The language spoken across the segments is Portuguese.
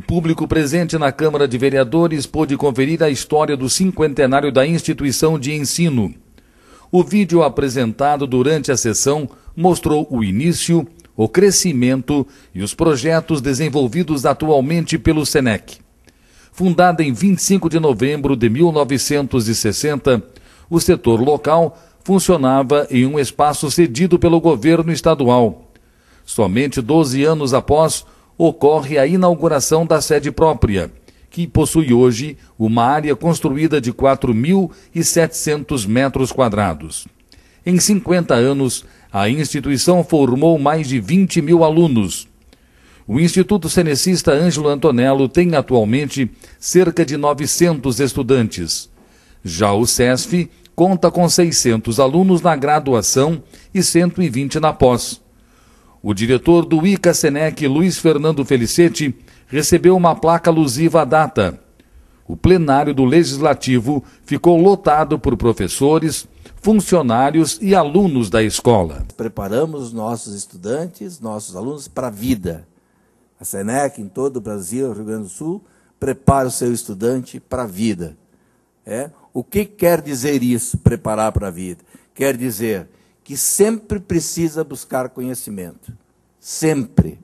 O público presente na Câmara de Vereadores pôde conferir a história do cinquentenário da instituição de ensino. O vídeo apresentado durante a sessão mostrou o início, o crescimento e os projetos desenvolvidos atualmente pelo SENEC. Fundada em 25 de novembro de 1960, o setor local funcionava em um espaço cedido pelo governo estadual. Somente 12 anos após ocorre a inauguração da sede própria, que possui hoje uma área construída de 4.700 metros quadrados. Em 50 anos, a instituição formou mais de 20 mil alunos. O Instituto Cenecista Ângelo Antonello tem atualmente cerca de 900 estudantes. Já o SESF conta com 600 alunos na graduação e 120 na pós. O diretor do ICA Senec, Luiz Fernando Felicete, recebeu uma placa alusiva à data. O plenário do Legislativo ficou lotado por professores, funcionários e alunos da escola. Preparamos nossos estudantes, nossos alunos para a vida. A Senec, em todo o Brasil, Rio Grande do Sul, prepara o seu estudante para a vida. É? O que quer dizer isso, preparar para a vida? Quer dizer que sempre precisa buscar conhecimento. Sempre.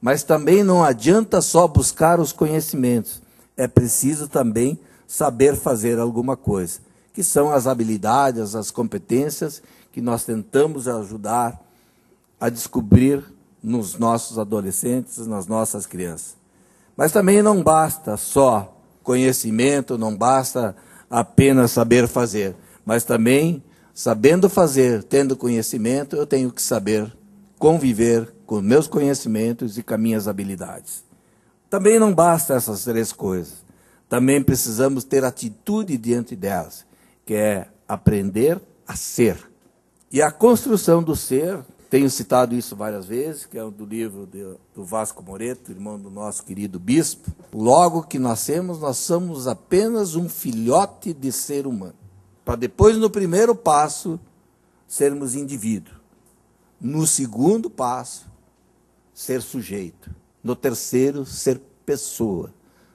Mas também não adianta só buscar os conhecimentos. É preciso também saber fazer alguma coisa, que são as habilidades, as competências que nós tentamos ajudar a descobrir nos nossos adolescentes, nas nossas crianças. Mas também não basta só conhecimento, não basta apenas saber fazer, mas também Sabendo fazer, tendo conhecimento, eu tenho que saber conviver com meus conhecimentos e com minhas habilidades. Também não basta essas três coisas. Também precisamos ter atitude diante delas, que é aprender a ser. E a construção do ser, tenho citado isso várias vezes, que é do livro de, do Vasco Moreto, irmão do nosso querido bispo. Logo que nascemos, nós somos apenas um filhote de ser humano para depois, no primeiro passo, sermos indivíduo. No segundo passo, ser sujeito. No terceiro, ser pessoa,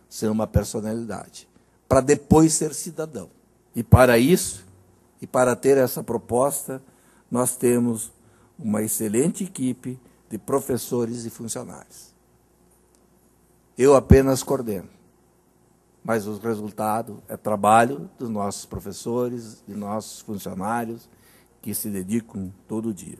ser uma personalidade. Para depois ser cidadão. E para isso, e para ter essa proposta, nós temos uma excelente equipe de professores e funcionários. Eu apenas coordeno mas o resultado é trabalho dos nossos professores, de nossos funcionários que se dedicam todo dia.